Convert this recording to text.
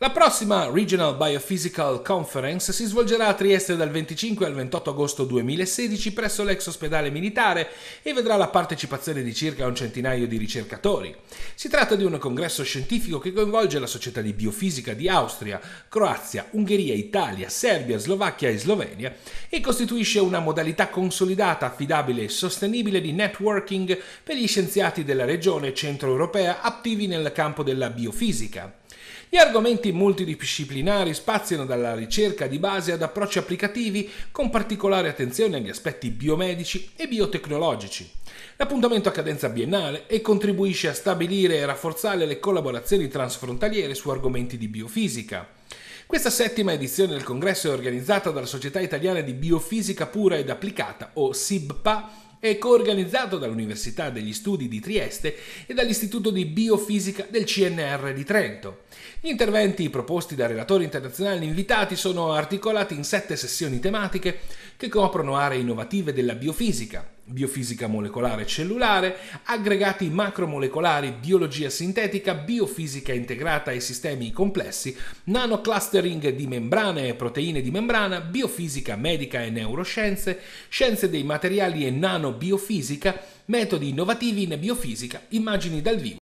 La prossima Regional Biophysical Conference si svolgerà a Trieste dal 25 al 28 agosto 2016 presso l'ex ospedale militare e vedrà la partecipazione di circa un centinaio di ricercatori. Si tratta di un congresso scientifico che coinvolge la Società di Biofisica di Austria, Croazia, Ungheria, Italia, Serbia, Slovacchia e Slovenia e costituisce una modalità consolidata, affidabile e sostenibile di networking per gli scienziati della regione centro-europea attivi nel campo della biofisica. Gli argomenti multidisciplinari spaziano dalla ricerca di base ad approcci applicativi, con particolare attenzione agli aspetti biomedici e biotecnologici. L'appuntamento a cadenza biennale e contribuisce a stabilire e rafforzare le collaborazioni transfrontaliere su argomenti di biofisica. Questa settima edizione del congresso è organizzata dalla Società Italiana di Biofisica Pura ed Applicata, o SIBPA, è coorganizzato dall'Università degli Studi di Trieste e dall'Istituto di Biofisica del CNR di Trento. Gli interventi proposti da relatori internazionali invitati sono articolati in sette sessioni tematiche che coprono aree innovative della biofisica, biofisica molecolare cellulare, aggregati macromolecolari, biologia sintetica, biofisica integrata e sistemi complessi, nanoclustering di membrane e proteine di membrana, biofisica medica e neuroscienze, scienze dei materiali e nanobiofisica, metodi innovativi in biofisica, immagini dal vivo